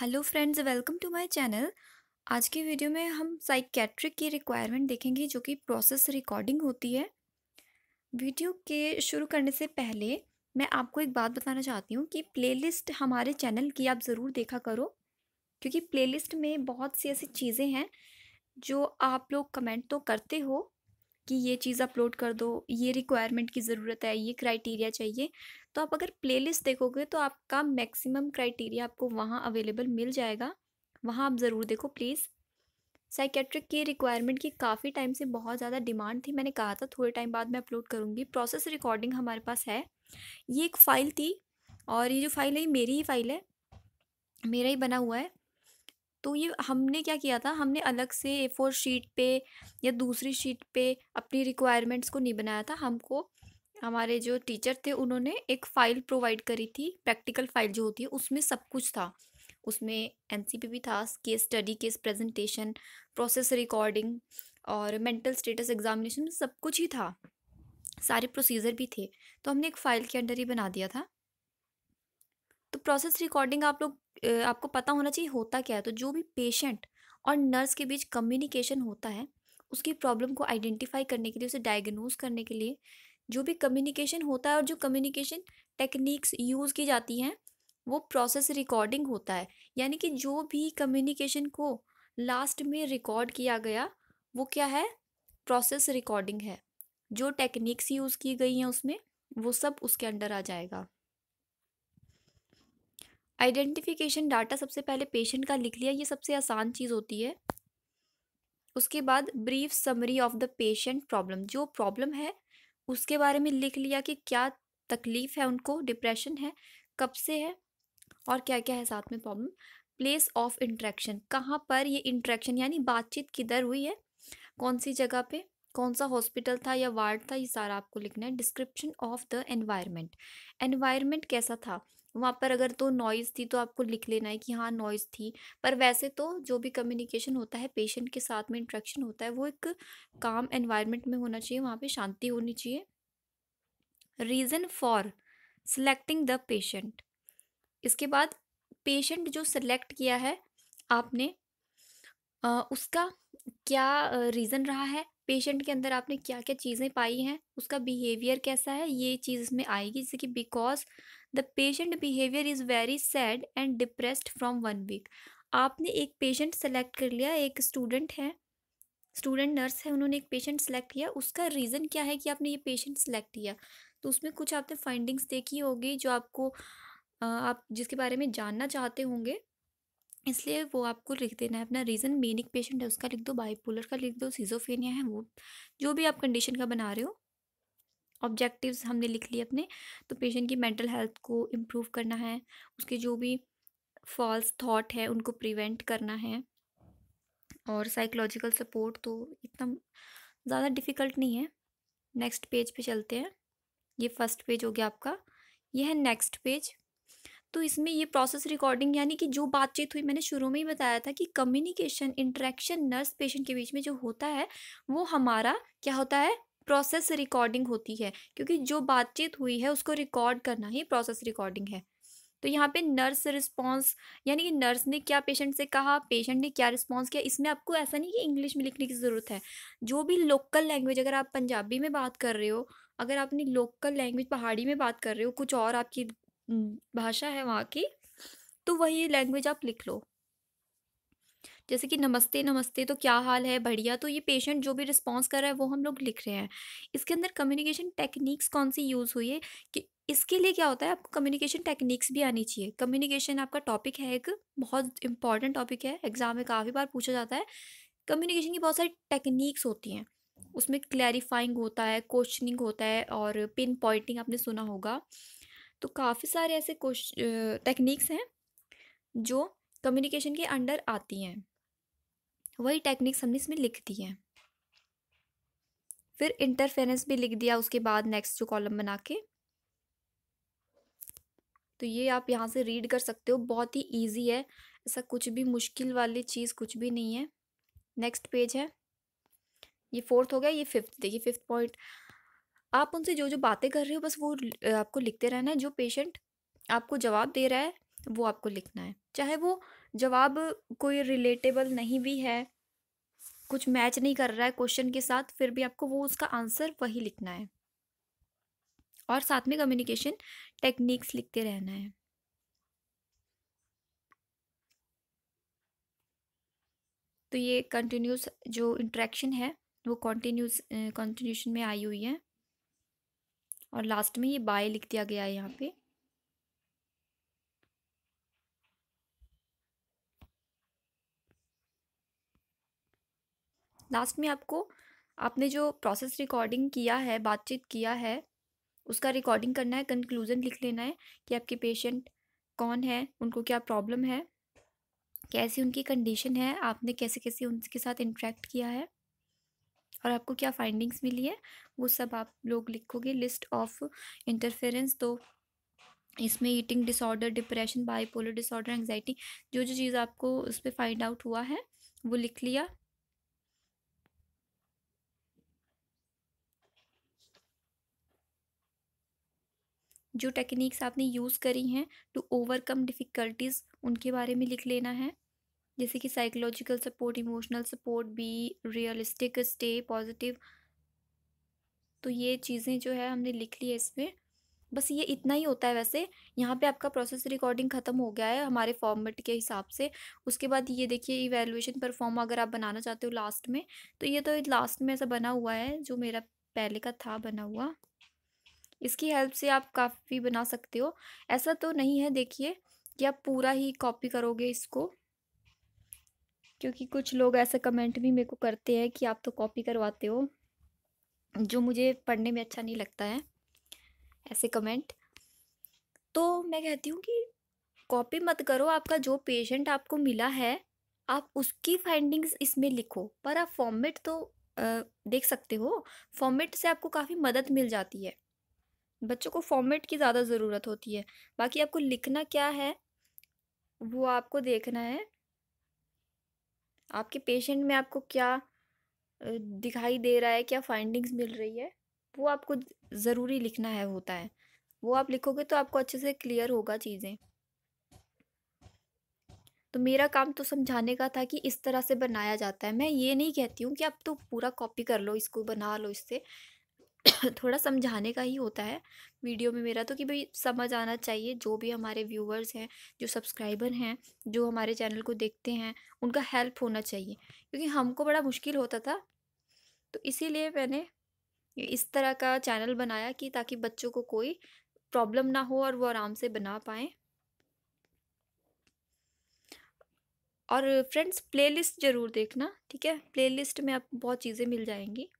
Hello friends welcome to my channel आज की video में हम साइकेट्रिक की रिक्वायरमेंट देखेंगे जो कि प्रोसेस रिकॉर्डिंग होती है वीडियो के शुरू करने से पहले मैं आपको एक बात बताना चाहती हूँ कि प्लेलिस्ट हमारे चैनल की आप ज़रूर देखा करो क्योंकि प्लेलिस्ट में बहुत सी ऐसी चीज़ें हैं जो आप लोग कमेंट तो करते हो कि ये चीज़ अपलोड कर दो ये रिक्वायरमेंट की ज़रूरत है ये क्राइटेरिया चाहिए तो आप अगर प्लेलिस्ट देखोगे तो आपका मैक्सिमम क्राइटेरिया आपको वहाँ अवेलेबल मिल जाएगा वहाँ आप ज़रूर देखो प्लीज़ साइकेट्रिक की रिक्वायरमेंट की काफ़ी टाइम से बहुत ज़्यादा डिमांड थी मैंने कहा था थोड़े टाइम बाद मैं अपलोड करूँगी प्रोसेस रिकॉर्डिंग हमारे पास है ये एक फ़ाइल थी और ये जो फाइल है ये मेरी ही फाइल है मेरा ही बना हुआ है तो ये हमने क्या किया था हमने अलग से ए फोर शीट पे या दूसरी शीट पे अपनी रिक्वायरमेंट्स को नहीं बनाया था हमको हमारे जो टीचर थे उन्होंने एक फ़ाइल प्रोवाइड करी थी प्रैक्टिकल फ़ाइल जो होती है उसमें सब कुछ था उसमें एन भी था case study case presentation process recording और मेंटल स्टेटस एग्जामिनेशन सब कुछ ही था सारे प्रोसीजर भी थे तो हमने एक फ़ाइल के अंडर ही बना दिया था तो प्रोसेस रिकॉर्डिंग आप लोग आपको पता होना चाहिए होता क्या है तो जो भी पेशेंट और नर्स के बीच कम्युनिकेशन होता है उसकी प्रॉब्लम को आइडेंटिफाई करने के लिए उसे डायग्नोज करने के लिए जो भी कम्युनिकेशन होता है और जो कम्युनिकेशन टेक्निक्स यूज़ की जाती हैं वो प्रोसेस रिकॉर्डिंग होता है यानी कि जो भी कम्युनिकेशन को लास्ट में रिकॉर्ड किया गया वो क्या है प्रोसेस रिकॉर्डिंग है जो टेक्निक्स यूज़ की गई हैं उसमें वो सब उसके अंडर आ जाएगा आइडेंटिफिकेशन डाटा सबसे पहले पेशेंट का लिख लिया ये सबसे आसान चीज़ होती है उसके बाद brief summary of the patient problem जो प्रॉब्लम है उसके बारे में लिख लिया कि क्या तकलीफ़ है उनको डिप्रेशन है कब से है और क्या क्या है साथ में प्रॉब्लम प्लेस ऑफ इंट्रैक्शन कहाँ पर ये इंट्रैक्शन यानी बातचीत किधर हुई है कौन सी जगह पे कौन सा हॉस्पिटल था या वार्ड था ये सारा आपको लिखना है description of the environment environment कैसा था वहाँ पर अगर तो नॉइज़ थी तो आपको लिख लेना है कि हाँ नॉइज़ थी पर वैसे तो जो भी कम्युनिकेशन होता है पेशेंट के साथ में इंट्रैक्शन होता है वो एक काम एनवायरनमेंट में होना चाहिए वहाँ पे शांति होनी चाहिए reason for selecting the patient इसके बाद पेशेंट जो सिलेक्ट किया है आपने उसका क्या रीज़न रहा है पेशेंट के अंदर आपने क्या क्या चीज़ें पाई हैं उसका बिहेवियर कैसा है ये चीज़ इसमें आएगी जैसे कि because the patient behaviour is very sad and depressed from one week आपने एक पेशेंट सेलेक्ट कर लिया एक स्टूडेंट है स्टूडेंट नर्स है उन्होंने एक पेशेंट सेलेक्ट किया उसका रीज़न क्या है कि आपने ये पेशेंट सेलेक्ट किया तो उसमें कुछ आपने फाइंडिंग्स देखी होगी जो आपको आप जिसके बारे में जानना चाहते होंगे इसलिए वो आपको लिख देना है अपना रीज़न मेनिक पेशेंट है उसका लिख दो बाईपोलर का लिख दो सीजोफेनिया है वो जो भी आप कंडीशन का बना रहे हो ऑब्जेक्टिव्स हमने लिख लिए अपने तो पेशेंट की मेंटल हेल्थ को इम्प्रूव करना है उसके जो भी फॉल्स थॉट है उनको प्रिवेंट करना है और साइकोलॉजिकल सपोर्ट तो इतना ज़्यादा डिफ़िकल्ट नहीं है नेक्स्ट पेज पे चलते हैं ये फर्स्ट पेज हो गया आपका यह है नेक्स्ट पेज तो इसमें ये प्रोसेस रिकॉर्डिंग यानी कि जो बातचीत हुई मैंने शुरू में ही बताया था कि कम्युनिकेशन इंट्रैक्शन नर्स पेशेंट के बीच में जो होता है वो हमारा क्या होता है प्रोसेस रिकॉर्डिंग होती है क्योंकि जो बातचीत हुई है उसको रिकॉर्ड करना ही प्रोसेस रिकॉर्डिंग है तो यहाँ पे नर्स रिस्पॉन्स यानी कि नर्स ने क्या पेशेंट से कहा पेशेंट ने क्या रिस्पॉन्स किया इसमें आपको ऐसा नहीं कि इंग्लिश में लिखने की ज़रूरत है जो भी लोकल लैंग्वेज अगर आप पंजाबी में बात कर रहे हो अगर आपने लोकल लैंग्वेज पहाड़ी में बात कर रहे हो कुछ और आपकी भाषा है वहाँ की, तो वही लैंग्वेज आप लिख लो। जैसे कि नमस्ते, नमस्ते तो क्या हाल है, बढ़िया, तो ये पेशेंट जो भी रिस्पॉन्स कर रहा है वो हम लोग लिख रहे हैं। इसके अंदर कम्युनिकेशन टेक्निक्स कौन-सी यूज़ हुई है कि इसके लिए क्या होता है आपको कम्युनिकेशन टेक्निक्स भी आनी चाहिए। कम्युनिकेशन आपका टॉपिक है एक, बहुत इंपॉर्टेंट टॉपिक है, एग्ज़ाम में काफ़ी बार पूछा जाता है। कम्युनिकेशन की बहुत सारी टेक्निक्स होती हैं, उसमें क्लैरिफाइंग होता है, क्वेश्चनिंग होता है और पिन पॉइंटिंग आपने सुना होगा। तो काफ़ी सारे ऐसे टेक्निक्स हैं जो कम्युनिकेशन के अंडर आती हैं वही टेक्निक्स हमने इसमें लिख दी हैं फिर इंटरफेरेंस भी लिख दिया उसके बाद नेक्स्ट जो कॉलम बना के तो ये आप यहाँ से रीड कर सकते हो बहुत ही इजी है ऐसा कुछ भी मुश्किल वाली चीज़ कुछ भी नहीं है नेक्स्ट पेज है ये फोर्थ हो गया ये फिफ्थ देखिए फिफ्थ पॉइंट आप उनसे जो जो बातें कर रहे हो बस वो आपको लिखते रहना है जो पेशेंट आपको जवाब दे रहा है वो आपको लिखना है चाहे वो जवाब कोई रिलेटेबल नहीं भी है कुछ मैच नहीं कर रहा है क्वेश्चन के साथ फिर भी आपको वो उसका आंसर वही लिखना है और साथ में कम्युनिकेशन टेक्निक्स लिखते रहना है तो ये कंटिन्यूस जो इंट्रैक्शन है वो कॉन्टीन्यूस कॉन्टीन्यूशन में आई हुई है और लास्ट में ये बाय लिख दिया गया है यहाँ पे लास्ट में आपको आपने जो प्रोसेस रिकॉर्डिंग किया है बातचीत किया है उसका रिकॉर्डिंग करना है कंक्लूज़न लिख लेना है कि आपके पेशेंट कौन है उनको क्या प्रॉब्लम है कैसी उनकी कंडीशन है आपने कैसे कैसे उनके साथ इंटरेक्ट किया है और आपको क्या फाइंडिंग्स मिली है वो सब आप लोग लिखोगे लिस्ट ऑफ इंटरफेरेंस तो इसमें eating disorder depression bipolar disorder anxiety जो जो चीज़ आपको उस पर फाइंड आउट हुआ है वो लिख लिया जो टेक्निक्स आपने यूज़ करी हैं टू ओवरकम डिफ़िकल्टीज़ उनके बारे में लिख लेना है जैसे कि psychological support emotional support be realistic stay positive तो ये चीज़ें जो है हमने लिख ली है इसमें बस ये इतना ही होता है वैसे यहाँ पे आपका प्रोसेस रिकॉर्डिंग ख़त्म हो गया है हमारे फॉर्मेट के हिसाब से उसके बाद ये देखिए इवेलुएशन परफॉर्म अगर आप बनाना चाहते हो लास्ट में तो ये तो लास्ट में ऐसा बना हुआ है जो मेरा पहले का था बना हुआ इसकी हेल्प से आप काफ़ी बना सकते हो ऐसा तो नहीं है देखिए कि आप पूरा ही कॉपी करोगे इसको क्योंकि कुछ लोग ऐसे कमेंट भी मेरे को करते हैं कि आप तो कॉपी करवाते हो जो मुझे पढ़ने में अच्छा नहीं लगता है ऐसे कमेंट तो मैं कहती हूँ कि कॉपी मत करो आपका जो पेशेंट आपको मिला है आप उसकी फाइंडिंग्स इसमें लिखो पर आप फॉर्मेट तो आ, देख सकते हो फॉर्मेट से आपको काफ़ी मदद मिल जाती है बच्चों को फॉर्मेट की ज़्यादा ज़रूरत होती है बाकी आपको लिखना क्या है वो आपको देखना है आपके पेशेंट में आपको क्या दिखाई दे रहा है क्या फाइंडिंग्स मिल रही है वो आपको ज़रूरी लिखना है होता है वो आप लिखोगे तो आपको अच्छे से क्लियर होगा चीज़ें तो मेरा काम तो समझाने का था कि इस तरह से बनाया जाता है मैं ये नहीं कहती हूँ कि आप तो पूरा कॉपी कर लो इसको बना लो इससे थोड़ा समझाने का ही होता है वीडियो में मेरा तो कि भाई समझ आना चाहिए जो भी हमारे व्यूवर्स हैं जो सब्सक्राइबर हैं जो हमारे चैनल को देखते हैं उनका हेल्प होना चाहिए क्योंकि हमको बड़ा मुश्किल होता था तो इसीलिए मैंने इस तरह का चैनल बनाया कि ताकि बच्चों को कोई प्रॉब्लम ना हो और वो आराम से बना पाएँ और फ्रेंड्स प्लेलिस्ट ज़रूर देखना ठीक है प्लेलिस्ट में आप बहुत चीज़ें मिल जाएंगी